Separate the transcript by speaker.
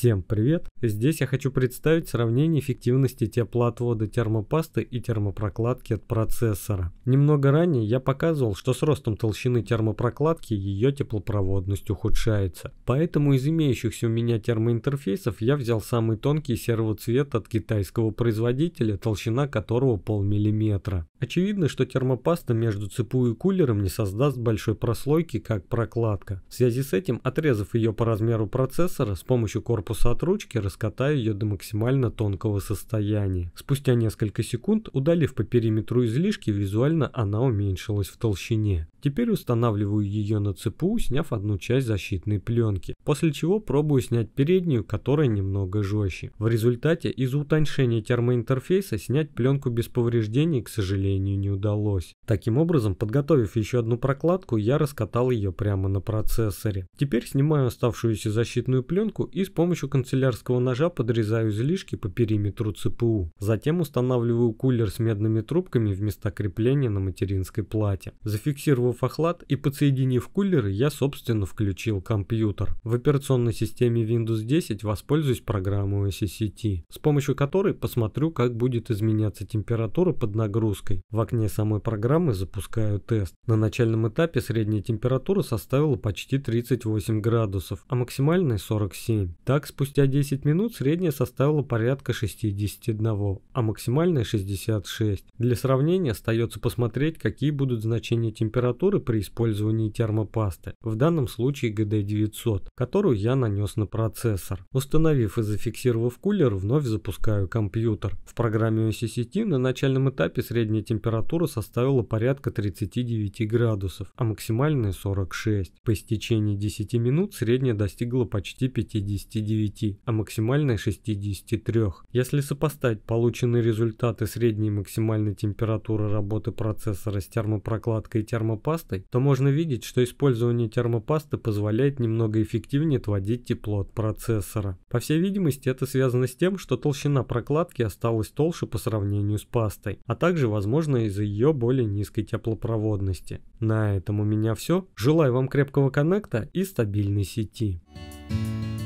Speaker 1: Всем привет! Здесь я хочу представить сравнение эффективности теплоотвода термопасты и термопрокладки от процессора. Немного ранее я показывал, что с ростом толщины термопрокладки ее теплопроводность ухудшается. Поэтому из имеющихся у меня термоинтерфейсов я взял самый тонкий серого цвета от китайского производителя, толщина которого полмиллиметра. Очевидно, что термопаста между цепу и кулером не создаст большой прослойки, как прокладка. В связи с этим, отрезав ее по размеру процессора с помощью корпуса корпуса от ручки, раскатаю ее до максимально тонкого состояния. Спустя несколько секунд, удалив по периметру излишки, визуально она уменьшилась в толщине. Теперь устанавливаю ее на цепу, сняв одну часть защитной пленки, после чего пробую снять переднюю, которая немного жестче. В результате из-за утоншения термоинтерфейса снять пленку без повреждений, к сожалению, не удалось. Таким образом, подготовив еще одну прокладку, я раскатал ее прямо на процессоре. Теперь снимаю оставшуюся защитную пленку и с помощью помощью канцелярского ножа подрезаю излишки по периметру ЦПУ. Затем устанавливаю кулер с медными трубками в места крепления на материнской плате. Зафиксировав охлад и подсоединив кулеры, я собственно включил компьютер. В операционной системе Windows 10 воспользуюсь программой SCCT, с помощью которой посмотрю, как будет изменяться температура под нагрузкой. В окне самой программы запускаю тест. На начальном этапе средняя температура составила почти 38 градусов, а максимальная 47. Так спустя 10 минут средняя составила порядка 61, а максимальная 66. Для сравнения остается посмотреть, какие будут значения температуры при использовании термопасты, в данном случае GD900, которую я нанес на процессор. Установив и зафиксировав кулер, вновь запускаю компьютер. В программе OCCT на начальном этапе средняя температура составила порядка 39 градусов, а максимальная 46. По истечении 10 минут средняя достигла почти 59 9, а максимальной 63. Если сопоставить полученные результаты средней максимальной температуры работы процессора с термопрокладкой и термопастой, то можно видеть, что использование термопасты позволяет немного эффективнее отводить тепло от процессора. По всей видимости, это связано с тем, что толщина прокладки осталась толще по сравнению с пастой, а также, возможно, из-за ее более низкой теплопроводности. На этом у меня все. Желаю вам крепкого коннекта и стабильной сети. Thank you